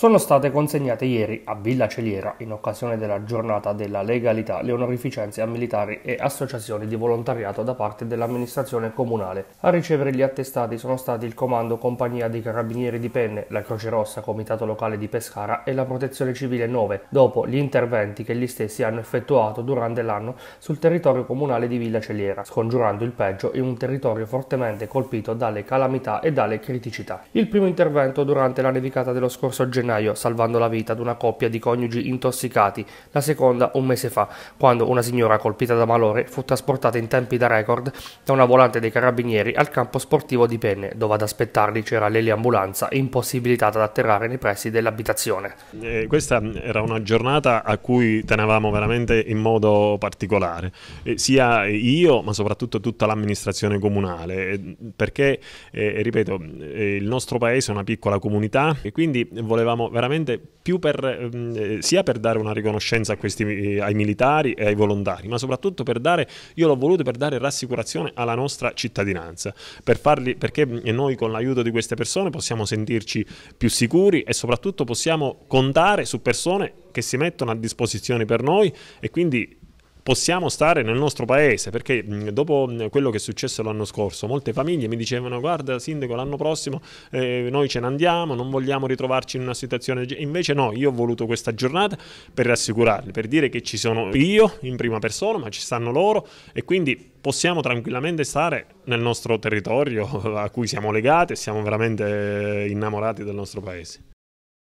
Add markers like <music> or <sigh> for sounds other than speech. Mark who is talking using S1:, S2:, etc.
S1: sono state consegnate ieri a Villa Celiera, in occasione della giornata della legalità, le onorificenze a militari e associazioni di volontariato da parte dell'amministrazione comunale. A ricevere gli attestati sono stati il Comando Compagnia dei Carabinieri di Penne, la Croce Rossa Comitato Locale di Pescara e la Protezione Civile 9, dopo gli interventi che gli stessi hanno effettuato durante l'anno sul territorio comunale di Villa Celiera, scongiurando il peggio in un territorio fortemente colpito dalle calamità e dalle criticità. Il primo intervento durante la nevicata dello scorso gennaio gennaio, salvando la vita ad una coppia di coniugi intossicati, la seconda un mese fa, quando una signora colpita da malore fu trasportata in tempi da record da una volante dei carabinieri al campo sportivo di Penne, dove ad aspettarli c'era l'eliambulanza impossibilitata ad atterrare nei pressi dell'abitazione.
S2: Eh, questa era una giornata a cui tenevamo veramente in modo particolare, eh, sia io ma soprattutto tutta l'amministrazione comunale, eh, perché eh, ripeto, eh, il nostro paese è una piccola comunità e quindi volevamo facciamo veramente più per, ehm, eh, sia per dare una riconoscenza questi, eh, ai militari e ai volontari, ma soprattutto per dare, io l'ho voluto per dare rassicurazione alla nostra cittadinanza, per farli, perché mm, noi con l'aiuto di queste persone possiamo sentirci più sicuri e soprattutto possiamo contare su persone che si mettono a disposizione per noi e quindi possiamo stare nel nostro paese perché dopo quello che è successo l'anno scorso molte famiglie mi dicevano guarda sindaco l'anno prossimo eh, noi ce ne andiamo non vogliamo ritrovarci in una situazione invece no io ho voluto questa giornata per rassicurarli per dire che ci sono io in prima persona ma ci stanno loro e quindi possiamo tranquillamente stare nel nostro territorio <laughs> a cui siamo legati e siamo veramente eh, innamorati del nostro paese